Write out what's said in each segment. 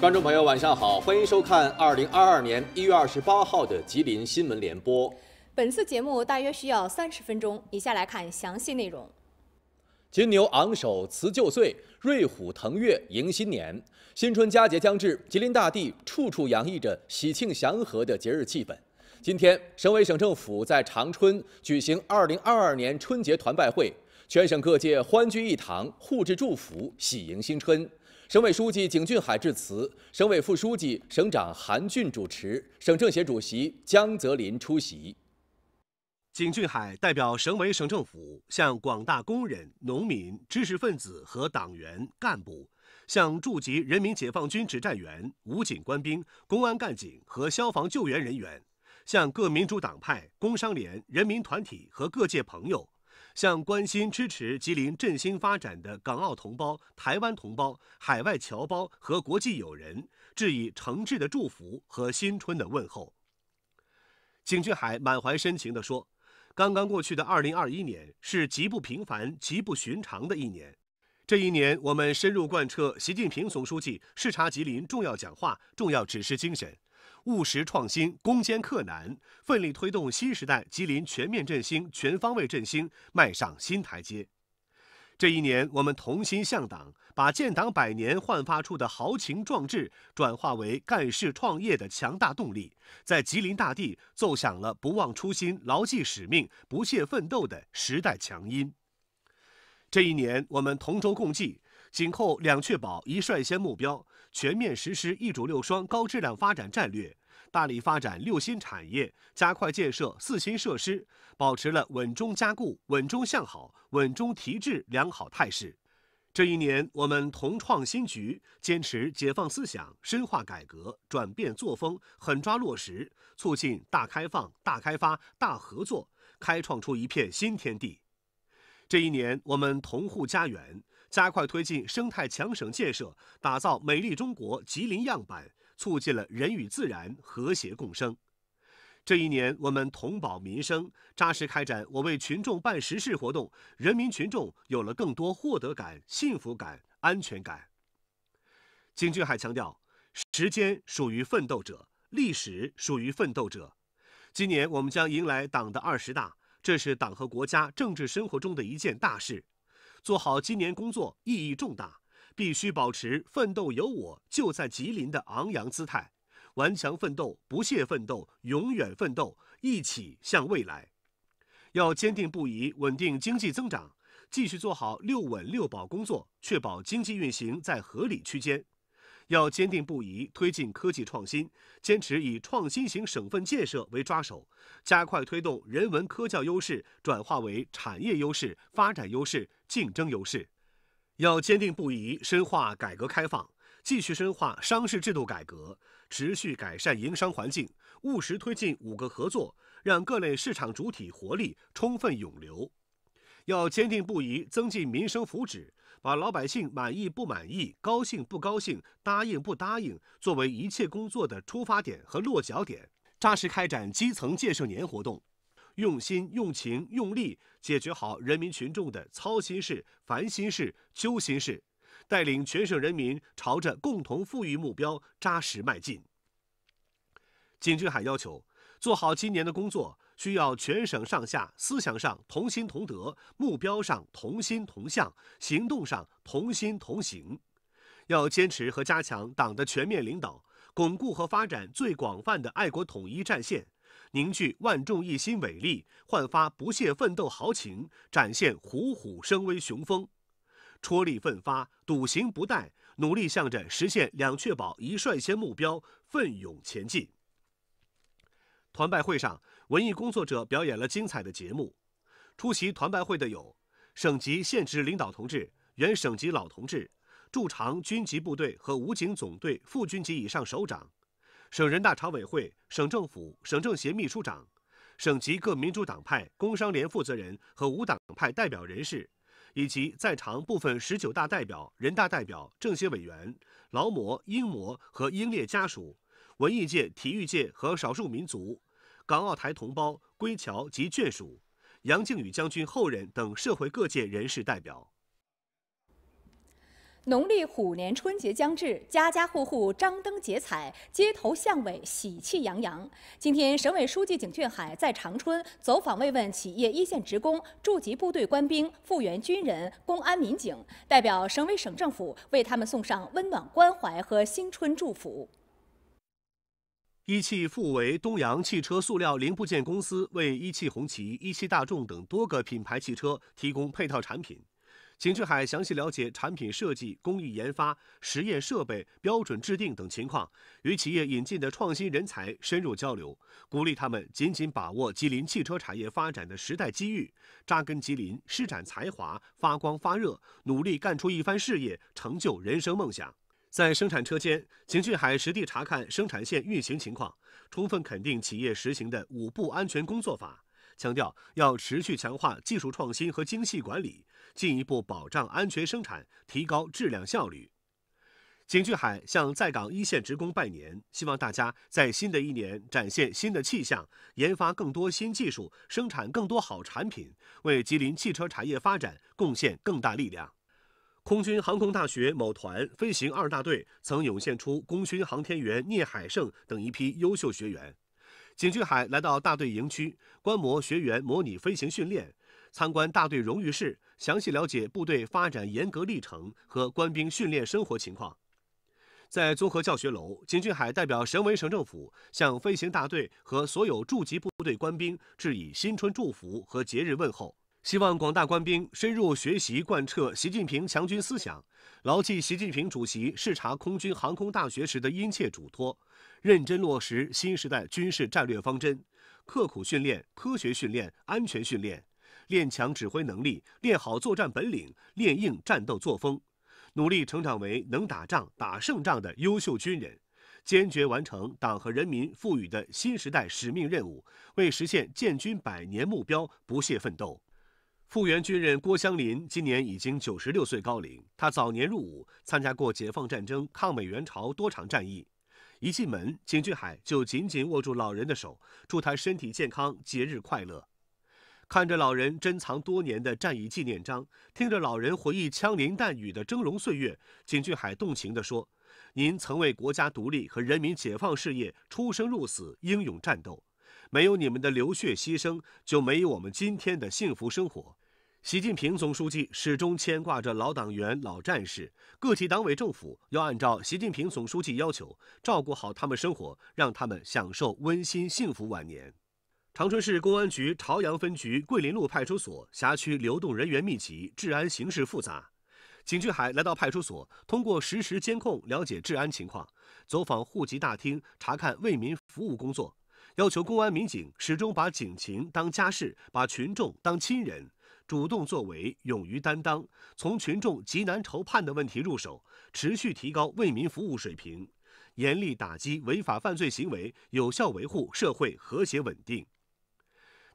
观众朋友，晚上好，欢迎收看二零二二年一月二十八号的吉林新闻联播。本次节目大约需要三十分钟，以下来看详细内容。金牛昂首辞旧岁，瑞虎腾跃迎新年。新春佳节将至，吉林大地处处洋溢着喜庆祥和的节日气氛。今天，省委省政府在长春举行2022年春节团拜会，全省各界欢聚一堂，互致祝福，喜迎新春。省委书记景俊海致辞，省委副书记、省长韩俊主持，省政协主席江泽林出席。景俊海代表省委省政府向广大工人、农民、知识分子和党员干部，向驻集人民解放军指战员、武警官兵、公安干警和消防救援人员，向各民主党派、工商联、人民团体和各界朋友，向关心支持吉林振兴发展的港澳同胞、台湾同胞、海外侨胞和国际友人，致以诚挚的祝福和新春的问候。景俊海满怀深情地说。刚刚过去的二零二一年是极不平凡、极不寻常的一年。这一年，我们深入贯彻习近平总书记视察吉林重要讲话、重要指示精神，务实创新、攻坚克难，奋力推动新时代吉林全面振兴、全方位振兴迈上新台阶。这一年，我们同心向党，把建党百年焕发出的豪情壮志转化为干事创业的强大动力，在吉林大地奏响了不忘初心、牢记使命、不懈奋斗的时代强音。这一年，我们同舟共济，紧扣“两确保、一率先”目标，全面实施“一主六双”高质量发展战略。大力发展六新产业，加快建设四新设施，保持了稳中加固、稳中向好、稳中提质良好态势。这一年，我们同创新局，坚持解放思想、深化改革、转变作风，狠抓落实，促进大开放、大开发、大合作，开创出一片新天地。这一年，我们同护家园，加快推进生态强省建设，打造美丽中国吉林样板。促进了人与自然和谐共生。这一年，我们同保民生，扎实开展“我为群众办实事”活动，人民群众有了更多获得感、幸福感、安全感。景俊海强调，时间属于奋斗者，历史属于奋斗者。今年我们将迎来党的二十大，这是党和国家政治生活中的一件大事，做好今年工作意义重大。必须保持奋斗有我就在吉林的昂扬姿态，顽强奋斗、不懈奋斗、永远奋斗，一起向未来。要坚定不移稳定经济增长，继续做好六稳六保工作，确保经济运行在合理区间。要坚定不移推进科技创新，坚持以创新型省份建设为抓手，加快推动人文科教优势转化为产业优势、发展优势、竞争优势。要坚定不移深化改革开放，继续深化商事制度改革，持续改善营商环境，务实推进五个合作，让各类市场主体活力充分涌流。要坚定不移增进民生福祉，把老百姓满意不满意、高兴不高兴、答应不答应作为一切工作的出发点和落脚点，扎实开展基层建设年活动。用心、用情、用力解决好人民群众的操心事、烦心事、揪心事，带领全省人民朝着共同富裕目标扎实迈进。景俊海要求，做好今年的工作，需要全省上下思想上同心同德，目标上同心同向，行动上同心同行，要坚持和加强党的全面领导，巩固和发展最广泛的爱国统一战线。凝聚万众一心伟力，焕发不懈奋斗豪情，展现虎虎生威雄风，踔厉奋发，笃行不怠，努力向着实现两确保一率先目标奋勇前进。团拜会上，文艺工作者表演了精彩的节目。出席团拜会的有省级、县直领导同志，原省级老同志，驻常军级部队和武警总队副军级以上首长。省人大常委会、省政府、省政协秘书长，省级各民主党派、工商联负责人和无党派代表人士，以及在场部分十九大代表、人大代表、政协委员、劳模、英模和英烈家属，文艺界、体育界和少数民族、港澳台同胞、归侨及眷属、杨靖宇将军后人等社会各界人士代表。农历虎年春节将至，家家户户张灯结彩，街头巷尾喜气洋洋。今天，省委书记景俊海在长春走访慰问企业一线职工、驻吉部队官兵、复员军人、公安民警，代表省委省政府为他们送上温暖关怀和新春祝福。一汽富维东阳汽车塑料零部件公司为一汽红旗、一汽大众等多个品牌汽车提供配套产品。秦俊海详细了解产品设计、工艺研发、实验设备、标准制定等情况，与企业引进的创新人才深入交流，鼓励他们紧紧把握吉林汽车产业发展的时代机遇，扎根吉林，施展才华，发光发热，努力干出一番事业，成就人生梦想。在生产车间，秦俊海实地查看生产线运行情况，充分肯定企业实行的五步安全工作法，强调要持续强化技术创新和精细管理。进一步保障安全生产，提高质量效率。景俊海向在岗一线职工拜年，希望大家在新的一年展现新的气象，研发更多新技术，生产更多好产品，为吉林汽车产业发展贡献更大力量。空军航空大学某团飞行二大队曾涌现出功勋航天员聂海胜等一批优秀学员。景俊海来到大队营区，观摩学员模拟飞行训练。参观大队荣誉室，详细了解部队发展严格历程和官兵训练生活情况。在综合教学楼，金俊海代表省委省政府向飞行大队和所有驻籍部队官兵致以新春祝福和节日问候。希望广大官兵深入学习贯彻习近平强军思想，牢记习近平主席视察空军航空大学时的殷切嘱托，认真落实新时代军事战略方针，刻苦训练、科学训练、安全训练。练强指挥能力，练好作战本领，练硬战斗作风，努力成长为能打仗、打胜仗的优秀军人，坚决完成党和人民赋予的新时代使命任务，为实现建军百年目标不懈奋斗。复员军人郭湘林今年已经九十六岁高龄，他早年入伍，参加过解放战争、抗美援朝多场战役。一进门，景俊海就紧紧握住老人的手，祝他身体健康，节日快乐。看着老人珍藏多年的战役纪念章，听着老人回忆枪林弹雨的峥嵘岁月，景俊海动情地说：“您曾为国家独立和人民解放事业出生入死，英勇战斗，没有你们的流血牺牲，就没有我们今天的幸福生活。”习近平总书记始终牵挂着老党员、老战士，各级党委政府要按照习近平总书记要求，照顾好他们生活，让他们享受温馨幸福晚年。长春市公安局朝阳分局桂林路派出所辖区流动人员密集，治安形势复杂。景俊海来到派出所，通过实时监控了解治安情况，走访户籍大厅，查看为民服务工作，要求公安民警始终把警情当家事，把群众当亲人，主动作为，勇于担当，从群众急难愁盼的问题入手，持续提高为民服务水平，严厉打击违法犯罪行为，有效维护社会和谐稳定。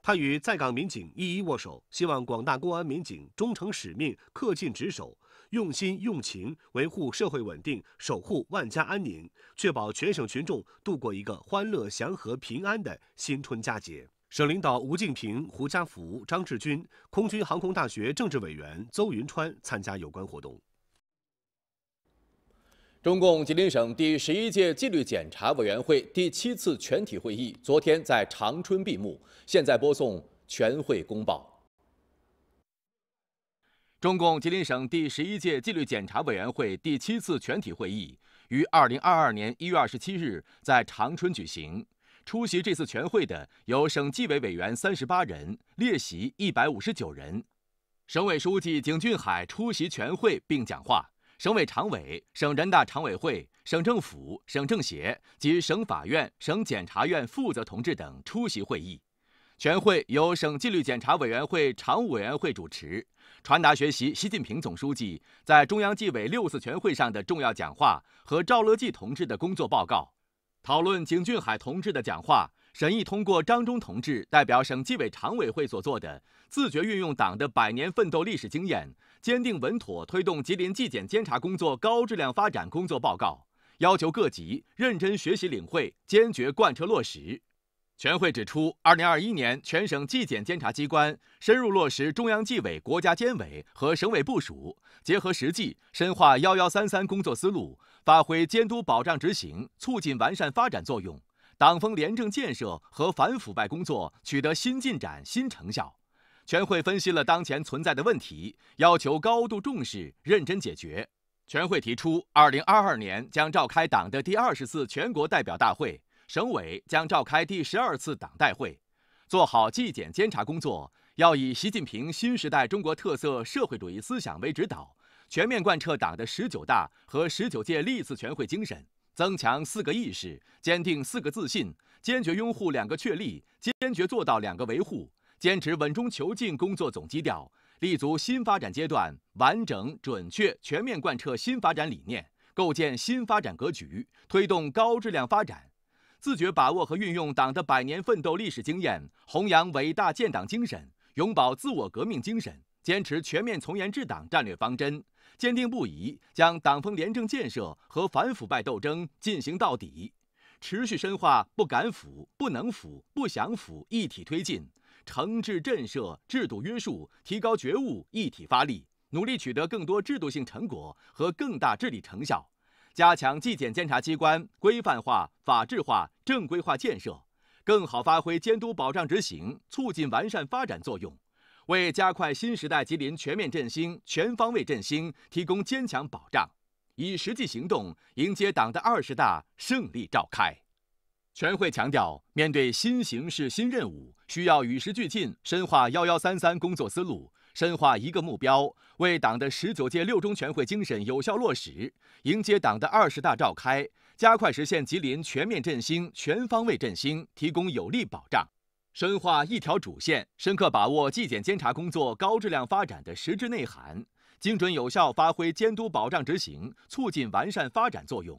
他与在岗民警一一握手，希望广大公安民警忠诚使命、恪尽职守、用心用情维护社会稳定、守护万家安宁，确保全省群众度过一个欢乐、祥和、平安的新春佳节。省领导吴靖平、胡家福、张志军，空军航空大学政治委员邹云川参加有关活动。中共吉林省第十一届纪律检查委员会第七次全体会议昨天在长春闭幕。现在播送全会公报。中共吉林省第十一届纪律检查委员会第七次全体会议于二零二二年一月二十七日在长春举行。出席这次全会的有省纪委委员三十八人，列席一百五十九人。省委书记景俊海出席全会并讲话。省委常委、省人大常委会、省政府、省政协及省法院、省检察院负责同志等出席会议。全会由省纪律检查委员会常务委员会主持，传达学习习近平总书记在中央纪委六次全会上的重要讲话和赵乐际同志的工作报告，讨论景俊海同志的讲话，审议通过张忠同志代表省纪委常委会所做的《自觉运用党的百年奋斗历史经验》。坚定稳妥推动吉林纪检监察工作高质量发展工作报告，要求各级认真学习领会，坚决贯彻落实。全会指出，二零二一年，全省纪检监察机关深入落实中央纪委、国家监委和省委部署，结合实际，深化“幺幺三三”工作思路，发挥监督保障执行、促进完善发展作用，党风廉政建设和反腐败工作取得新进展、新成效。全会分析了当前存在的问题，要求高度重视、认真解决。全会提出，2022年将召开党的第二十次全国代表大会，省委将召开第十二次党代会。做好纪检监察工作，要以习近平新时代中国特色社会主义思想为指导，全面贯彻党的十九大和十九届历次全会精神，增强“四个意识”，坚定“四个自信”，坚决拥护“两个确立”，坚决做到“两个维护”。坚持稳中求进工作总基调，立足新发展阶段，完整、准确、全面贯彻新发展理念，构建新发展格局，推动高质量发展。自觉把握和运用党的百年奋斗历史经验，弘扬伟大建党精神，永葆自我革命精神，坚持全面从严治党战略方针，坚定不移将党风廉政建设和反腐败斗争进行到底，持续深化不敢腐、不能腐、不想腐一体推进。惩治震慑、制度约束、提高觉悟一体发力，努力取得更多制度性成果和更大治理成效，加强纪检监察机关规范化、法治化、正规化建设，更好发挥监督保障执行、促进完善发展作用，为加快新时代吉林全面振兴、全方位振兴提供坚强保障，以实际行动迎接党的二十大胜利召开。全会强调，面对新形势、新任务。需要与时俱进，深化“幺幺三三”工作思路，深化一个目标，为党的十九届六中全会精神有效落实，迎接党的二十大召开，加快实现吉林全面振兴、全方位振兴提供有力保障；深化一条主线，深刻把握纪检监察工作高质量发展的实质内涵，精准有效发挥监督保障执行、促进完善发展作用；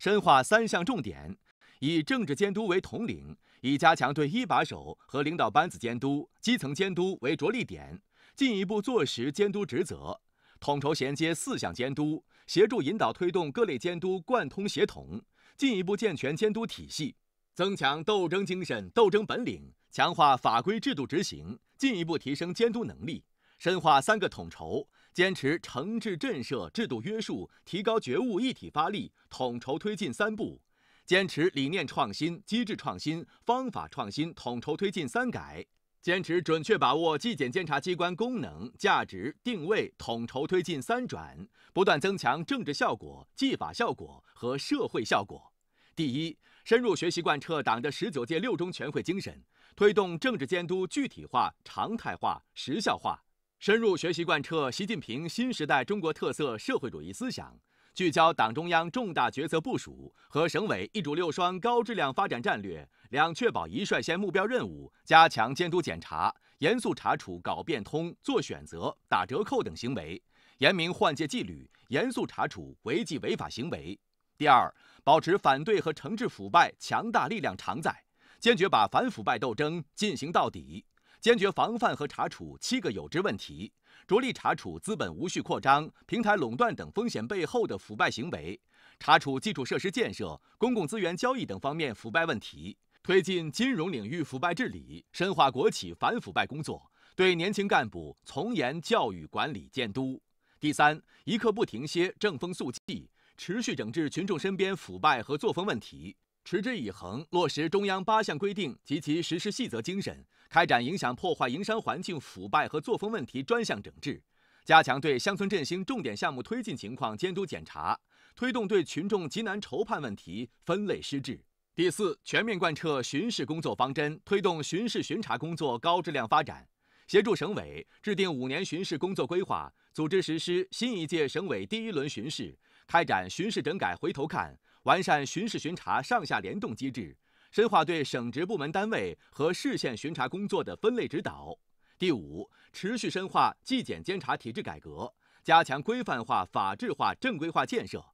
深化三项重点。以政治监督为统领，以加强对一把手和领导班子监督、基层监督为着力点，进一步做实监督职责，统筹衔接四项监督，协助引导推动各类监督贯通协同，进一步健全监督体系，增强斗争精神、斗争本领，强化法规制度执行，进一步提升监督能力，深化三个统筹，坚持惩治震慑、制度约束、提高觉悟一体发力，统筹推进三步。坚持理念创新、机制创新、方法创新，统筹推进“三改”；坚持准确把握纪检监察机关功能价值定位，统筹推进“三转”，不断增强政治效果、纪法效果和社会效果。第一，深入学习贯彻党的十九届六中全会精神，推动政治监督具体化、常态化、实效化；深入学习贯彻习近平新时代中国特色社会主义思想。聚焦党中央重大决策部署和省委“一主六双”高质量发展战略、“两确保一率先”目标任务，加强监督检查，严肃查处搞变通、做选择、打折扣等行为，严明换届纪律，严肃查处违纪违法行为。第二，保持反对和惩治腐败强大力量常在，坚决把反腐败斗争进行到底，坚决防范和查处七个有之问题。着力查处资本无序扩张、平台垄断等风险背后的腐败行为，查处基础设施建设、公共资源交易等方面腐败问题，推进金融领域腐败治理，深化国企反腐败工作，对年轻干部从严教育管理监督。第三，一刻不停歇正风肃纪，持续整治群众身边腐败和作风问题，持之以恒落实中央八项规定及其实施细则精神。开展影响破坏营商环境腐败和作风问题专项整治，加强对乡村振兴重点项目推进情况监督检查，推动对群众急难愁盼问题分类施治。第四，全面贯彻巡视工作方针，推动巡视巡察工作高质量发展，协助省委制定五年巡视工作规划，组织实施新一届省委第一轮巡视，开展巡视整改回头看，完善巡视巡察上下联动机制。深化对省直部门单位和市县巡查工作的分类指导。第五，持续深化纪检监察体制改革，加强规范化、法治化、正规化建设，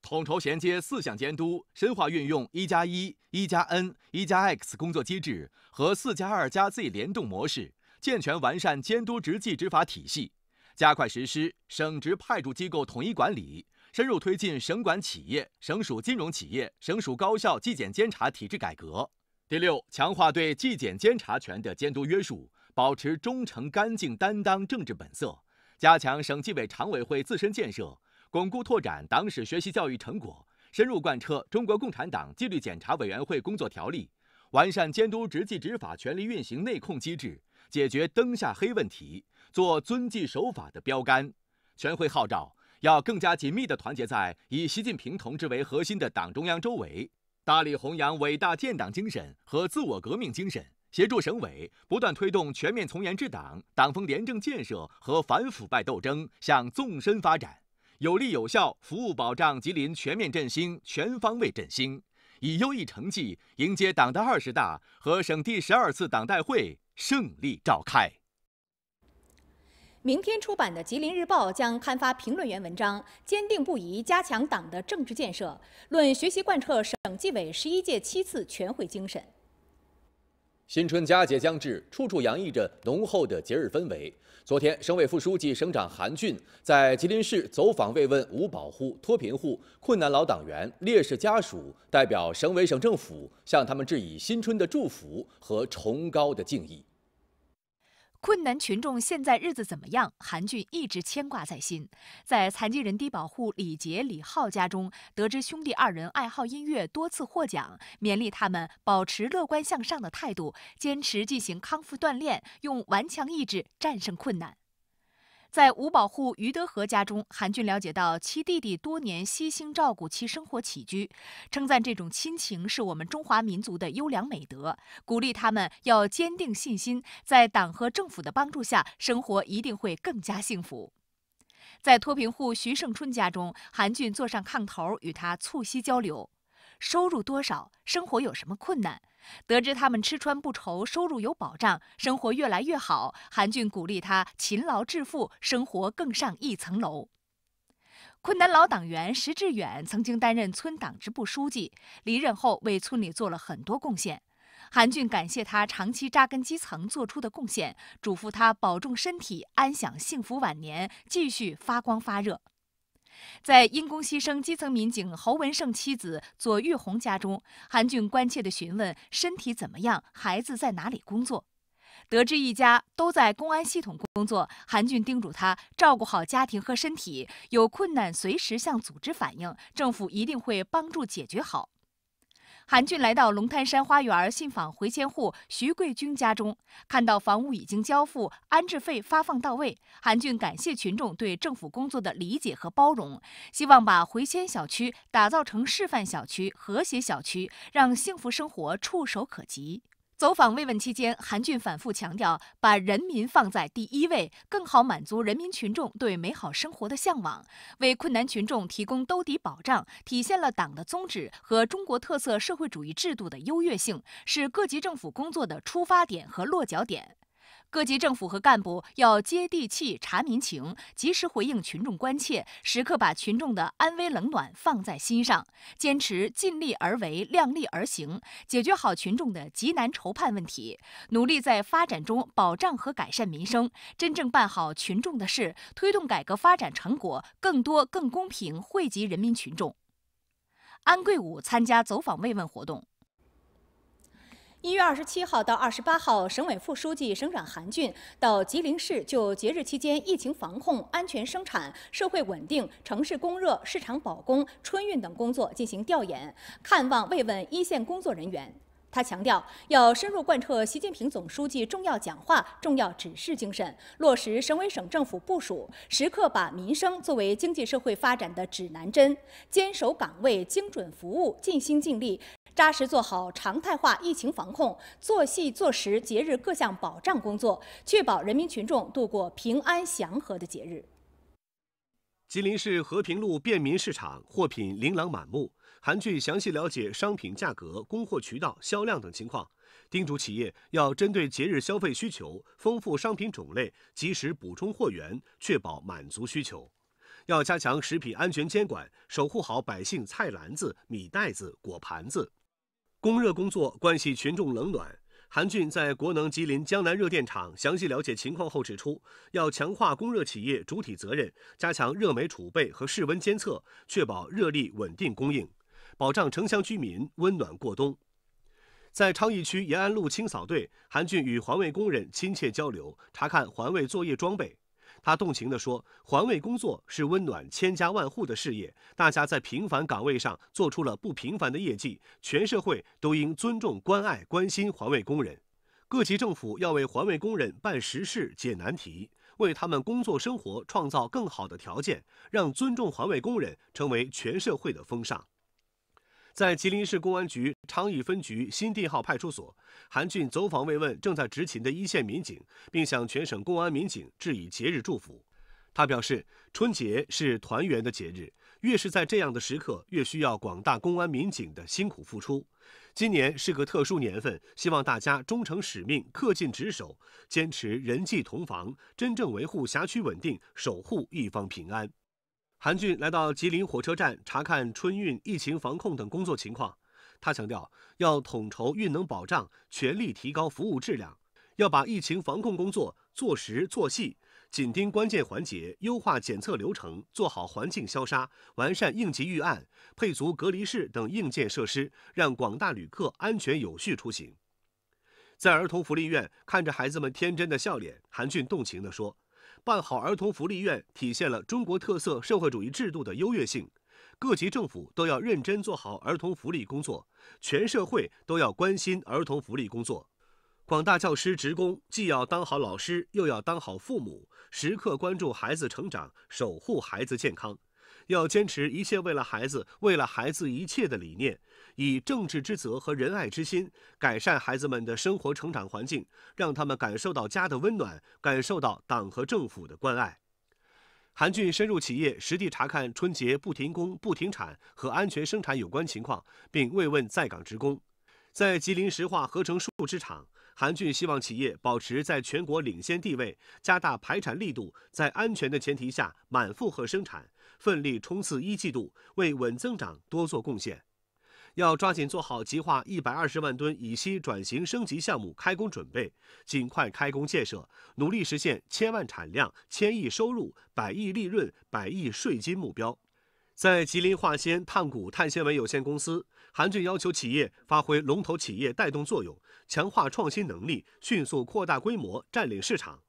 统筹衔接四项监督，深化运用“一加一、一加 N、一加 X” 工作机制和“四加二加 Z” 联动模式，健全完善监督执纪执法体系，加快实施省直派驻机构统一管理。深入推进省管企业、省属金融企业、省属高校纪检监察体制改革。第六，强化对纪检监察权的监督约束，保持忠诚干净担当政治本色，加强省纪委常委会自身建设，巩固拓展党史学习教育成果，深入贯彻《中国共产党纪律检查委员会工作条例》，完善监督执纪执法权力运行内控机制，解决“灯下黑”问题，做遵纪守法的标杆。全会号召。要更加紧密地团结在以习近平同志为核心的党中央周围，大力弘扬伟大建党精神和自我革命精神，协助省委不断推动全面从严治党、党风廉政建设和反腐败斗争向纵深发展，有力有效服务保障吉林全面振兴、全方位振兴，以优异成绩迎接党的二十大和省第十二次党代会胜利召开。明天出版的《吉林日报》将刊发评论员文章《坚定不移加强党的政治建设》，论学习贯彻省纪委十一届七次全会精神。新春佳节将至，处处洋溢着浓厚的节日氛围。昨天，省委副书记、省长韩俊在吉林市走访慰问五保户、脱贫户、困难老党员、烈士家属，代表省委、省政府向他们致以新春的祝福和崇高的敬意。困难群众现在日子怎么样？韩俊一直牵挂在心。在残疾人低保户李杰、李浩家中，得知兄弟二人爱好音乐，多次获奖，勉励他们保持乐观向上的态度，坚持进行康复锻炼，用顽强意志战胜困难。在五保户于德和家中，韩俊了解到其弟弟多年悉心照顾其生活起居，称赞这种亲情是我们中华民族的优良美德，鼓励他们要坚定信心，在党和政府的帮助下，生活一定会更加幸福。在脱贫户徐胜春家中，韩俊坐上炕头与他促膝交流，收入多少，生活有什么困难？得知他们吃穿不愁，收入有保障，生活越来越好，韩俊鼓励他勤劳致富，生活更上一层楼。困难老党员石志远曾经担任村党支部书记，离任后为村里做了很多贡献。韩俊感谢他长期扎根基层做出的贡献，嘱咐他保重身体，安享幸福晚年，继续发光发热。在因公牺牲基层民警侯文胜妻子左玉红家中，韩俊关切地询问身体怎么样，孩子在哪里工作。得知一家都在公安系统工作，韩俊叮嘱他照顾好家庭和身体，有困难随时向组织反映，政府一定会帮助解决好。韩俊来到龙潭山花园信访回迁户徐贵军家中，看到房屋已经交付，安置费发放到位。韩俊感谢群众对政府工作的理解和包容，希望把回迁小区打造成示范小区、和谐小区，让幸福生活触手可及。走访慰问期间，韩俊反复强调，把人民放在第一位，更好满足人民群众对美好生活的向往，为困难群众提供兜底保障，体现了党的宗旨和中国特色社会主义制度的优越性，是各级政府工作的出发点和落脚点。各级政府和干部要接地气、查民情，及时回应群众关切，时刻把群众的安危冷暖放在心上，坚持尽力而为、量力而行，解决好群众的急难愁盼问题，努力在发展中保障和改善民生，真正办好群众的事，推动改革发展成果更多、更公平惠及人民群众。安桂武参加走访慰问活动。一月二十七号到二十八号，省委副书记、省长韩俊到吉林市就节日期间疫情防控、安全生产、社会稳定、城市供热、市场保供、春运等工作进行调研，看望慰问一线工作人员。他强调，要深入贯彻习近平总书记重要讲话重要指示精神，落实省委省政府部署，时刻把民生作为经济社会发展的指南针，坚守岗位，精准服务，尽心尽力，扎实做好常态化疫情防控，做细做实节日各项保障工作，确保人民群众度过平安祥和的节日。吉林市和平路便民市场货品琳琅满目。韩俊详细了解商品价格、供货渠道、销量等情况，叮嘱企业要针对节日消费需求，丰富商品种类，及时补充货源，确保满足需求。要加强食品安全监管，守护好百姓菜篮子、米袋子、果盘子。供热工作关系群众冷暖，韩俊在国能吉林江南热电厂详细了解情况后指出，要强化供热企业主体责任，加强热媒储备和室温监测，确保热力稳定供应。保障城乡居民温暖过冬，在昌邑区延安路清扫队，韩俊与环卫工人亲切交流，查看环卫作业装备。他动情地说：“环卫工作是温暖千家万户的事业，大家在平凡岗位上做出了不平凡的业绩。全社会都应尊重、关爱、关心环卫工人。各级政府要为环卫工人办实事、解难题，为他们工作生活创造更好的条件，让尊重环卫工人成为全社会的风尚。”在吉林市公安局昌邑分局新地号派出所，韩俊走访慰问正在执勤的一线民警，并向全省公安民警致以节日祝福。他表示，春节是团圆的节日，越是在这样的时刻，越需要广大公安民警的辛苦付出。今年是个特殊年份，希望大家忠诚使命、恪尽职守，坚持人际同防，真正维护辖区稳定，守护一方平安。韩俊来到吉林火车站，查看春运疫情防控等工作情况。他强调，要统筹运能保障，全力提高服务质量；要把疫情防控工作做实做细，紧盯关键环节，优化检测流程，做好环境消杀，完善应急预案，配足隔离室等硬件设施，让广大旅客安全有序出行。在儿童福利院，看着孩子们天真的笑脸，韩俊动情地说。办好儿童福利院体现了中国特色社会主义制度的优越性，各级政府都要认真做好儿童福利工作，全社会都要关心儿童福利工作。广大教师职工既要当好老师，又要当好父母，时刻关注孩子成长，守护孩子健康。要坚持一切为了孩子、为了孩子一切的理念，以政治之责和仁爱之心，改善孩子们的生活成长环境，让他们感受到家的温暖，感受到党和政府的关爱。韩俊深入企业实地查看春节不停工、不停产和安全生产有关情况，并慰问在岗职工。在吉林石化合成树脂厂，韩俊希望企业保持在全国领先地位，加大排产力度，在安全的前提下满负荷生产。奋力冲刺一季度，为稳增长多做贡献。要抓紧做好吉化120万吨乙烯转型升级项目开工准备，尽快开工建设，努力实现千万产量、千亿收入、百亿利润、百亿税金目标。在吉林化纤碳谷碳纤维有限公司，韩俊要求企业发挥龙头企业带动作用，强化创新能力，迅速扩大规模，占领市场。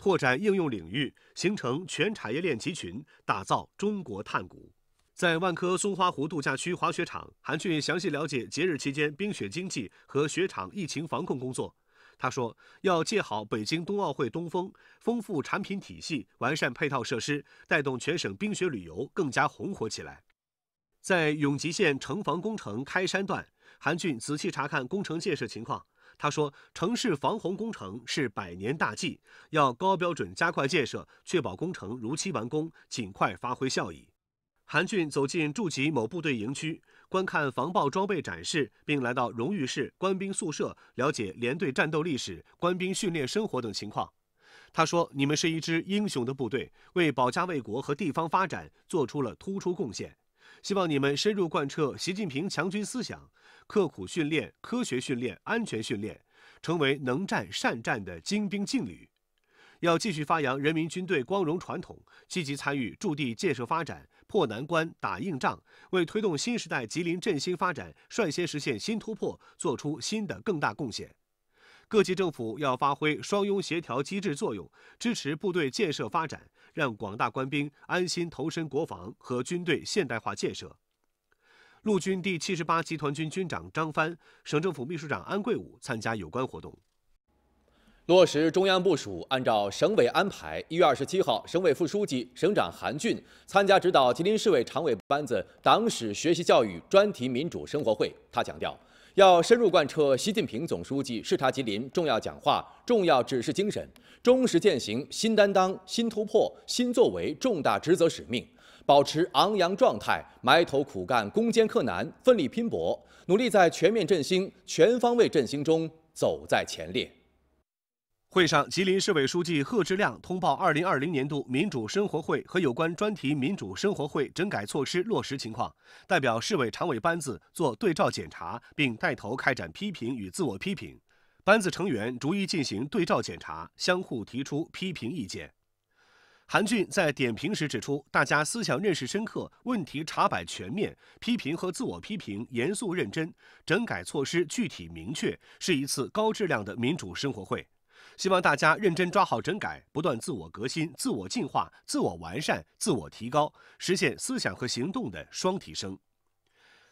拓展应用领域，形成全产业链集群，打造中国碳谷。在万科松花湖度假区滑雪场，韩俊详细了解节日期间冰雪经济和雪场疫情防控工作。他说，要借好北京冬奥会东风，丰富产品体系，完善配套设施，带动全省冰雪旅游更加红火起来。在永吉县城防工程开山段，韩俊仔细查看工程建设情况。他说：“城市防洪工程是百年大计，要高标准加快建设，确保工程如期完工，尽快发挥效益。”韩俊走进驻吉某部队营区，观看防爆装备展示，并来到荣誉室、官兵宿舍，了解连队战斗历史、官兵训练生活等情况。他说：“你们是一支英雄的部队，为保家卫国和地方发展做出了突出贡献。”希望你们深入贯彻习近平强军思想，刻苦训练、科学训练、安全训练，成为能战善战的精兵劲旅。要继续发扬人民军队光荣传统，积极参与驻地建设发展，破难关、打硬仗，为推动新时代吉林振兴发展、率先实现新突破做出新的更大贡献。各级政府要发挥双拥协调机制作用，支持部队建设发展。让广大官兵安心投身国防和军队现代化建设。陆军第七十八集团军军长张帆、省政府秘书长安贵武参加有关活动。落实中央部署，按照省委安排，一月二十七号，省委副书记、省长韩俊参加指导吉林市委常委班子党史学习教育专题民主生活会。他强调。要深入贯彻习近平总书记视察吉林重要讲话、重要指示精神，忠实践行新担当、新突破、新作为重大职责使命，保持昂扬状态，埋头苦干、攻坚克难、奋力拼搏，努力在全面振兴、全方位振兴中走在前列。会上，吉林市委书记贺志亮通报2020年度民主生活会和有关专题民主生活会整改措施落实情况，代表市委常委班子做对照检查，并带头开展批评与自我批评，班子成员逐一进行对照检查，相互提出批评意见。韩俊在点评时指出，大家思想认识深刻，问题查摆全面，批评和自我批评严肃认真，整改措施具体明确，是一次高质量的民主生活会。希望大家认真抓好整改，不断自我革新、自我进化、自我完善、自我提高，实现思想和行动的双提升。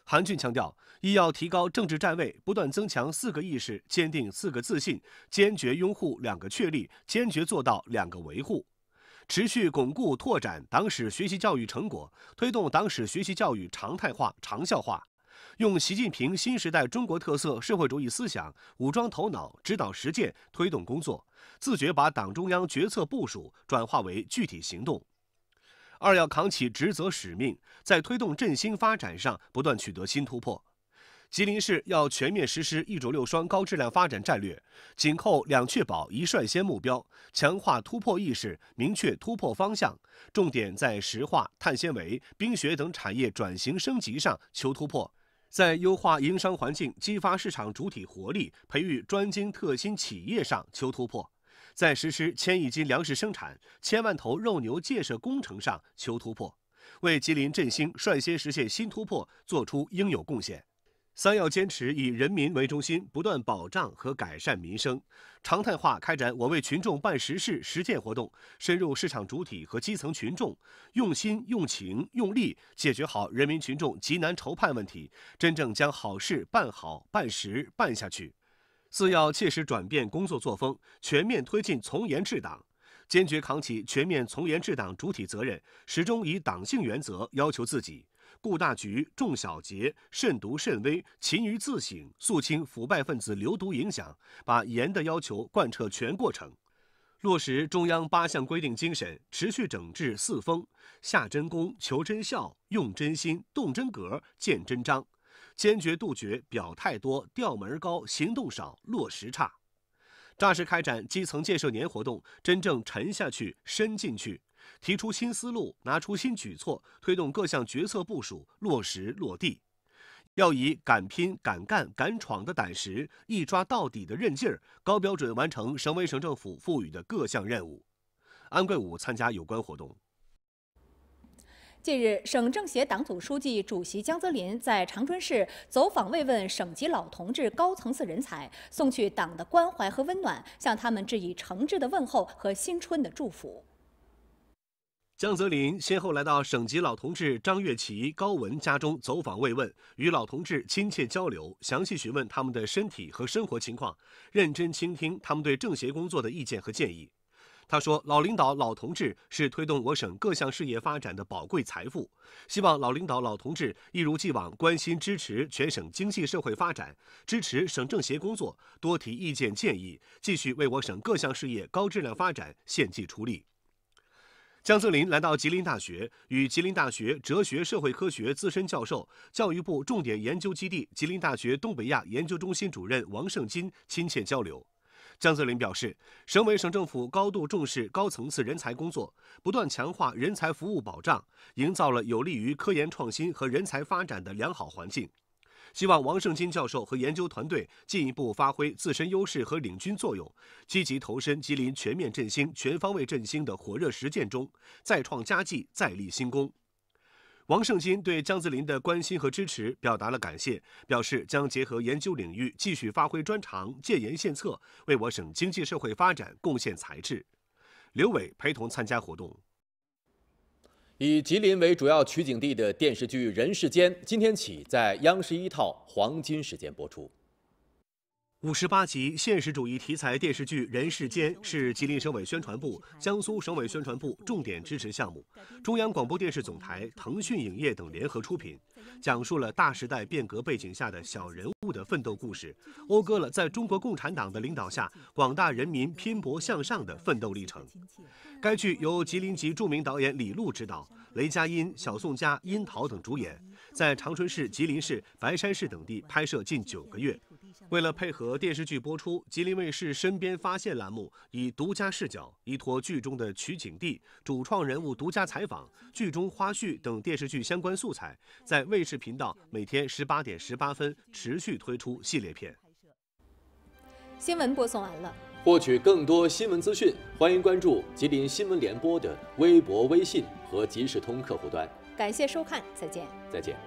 韩俊强调，一要提高政治站位，不断增强四个意识，坚定四个自信，坚决拥护两个确立，坚决做到两个维护，持续巩固拓展党史学习教育成果，推动党史学习教育常态化长效化。用习近平新时代中国特色社会主义思想武装头脑、指导实践、推动工作，自觉把党中央决策部署转化为具体行动。二要扛起职责使命，在推动振兴发展上不断取得新突破。吉林市要全面实施“一主六双”高质量发展战略，紧扣“两确保一率先”目标，强化突破意识，明确突破方向，重点在石化、碳纤维、冰雪等产业转型升级上求突破。在优化营商环境、激发市场主体活力、培育专精特新企业上求突破，在实施千亿斤粮食生产、千万头肉牛建设工程上求突破，为吉林振兴率先实现新突破做出应有贡献。三要坚持以人民为中心，不断保障和改善民生，常态化开展“我为群众办实事”实践活动，深入市场主体和基层群众，用心、用情、用力解决好人民群众急难愁盼问题，真正将好事办好、办实、办下去。四要切实转变工作作风，全面推进从严治党，坚决扛起全面从严治党主体责任，始终以党性原则要求自己。顾大局，重小节，慎独慎微，勤于自省，肃清腐败分子流毒影响，把严的要求贯彻全过程，落实中央八项规定精神，持续整治四风，下真功、求真效、用真心、动真格、见真章，坚决杜绝表态多、调门高、行动少、落实差，扎实开展基层建设年活动，真正沉下去、深进去。提出新思路，拿出新举措，推动各项决策部署落实落地。要以敢拼敢干敢闯的胆识，一抓到底的韧劲儿，高标准完成省委省政府赋予的各项任务。安桂武参加有关活动。近日，省政协党组书记、主席江泽林在长春市走访慰问省级老同志、高层次人才，送去党的关怀和温暖，向他们致以诚挚的问候和新春的祝福。江泽林先后来到省级老同志张月琪、高文家中走访慰问，与老同志亲切交流，详细询问他们的身体和生活情况，认真倾听他们对政协工作的意见和建议。他说：“老领导、老同志是推动我省各项事业发展的宝贵财富，希望老领导、老同志一如既往关心支持全省经济社会发展，支持省政协工作，多提意见建议，继续为我省各项事业高质量发展献计出力。”江泽林来到吉林大学，与吉林大学哲学社会科学资深教授、教育部重点研究基地吉林大学东北亚研究中心主任王胜金亲切交流。江泽林表示，省委省政府高度重视高层次人才工作，不断强化人才服务保障，营造了有利于科研创新和人才发展的良好环境。希望王胜金教授和研究团队进一步发挥自身优势和领军作用，积极投身吉林全面振兴、全方位振兴的火热实践中，再创佳绩，再立新功。王胜金对江泽林的关心和支持表达了感谢，表示将结合研究领域，继续发挥专长，建言献策，为我省经济社会发展贡献才智。刘伟陪同参加活动。以吉林为主要取景地的电视剧《人世间》，今天起在央视一套黄金时间播出。五十八集现实主义题材电视剧《人世间》是吉林省委宣传部、江苏省委宣传部重点支持项目，中央广播电视总台、腾讯影业等联合出品，讲述了大时代变革背景下的小人物的奋斗故事，讴歌了在中国共产党的领导下广大人民拼搏向上的奋斗历程。该剧由吉林籍著名导演李璐执导，雷佳音、小宋佳、殷桃等主演。在长春市、吉林市、白山市等地拍摄近九个月。为了配合电视剧播出，吉林卫视《身边发现》栏目以独家视角，依托剧中的取景地、主创人物独家采访、剧中花絮等电视剧相关素材，在卫视频道每天十八点十八分持续推出系列片。新闻播送完了。获取更多新闻资讯，欢迎关注吉林新闻联播的微博、微信和即时通客户端。感谢收看，再见。再见。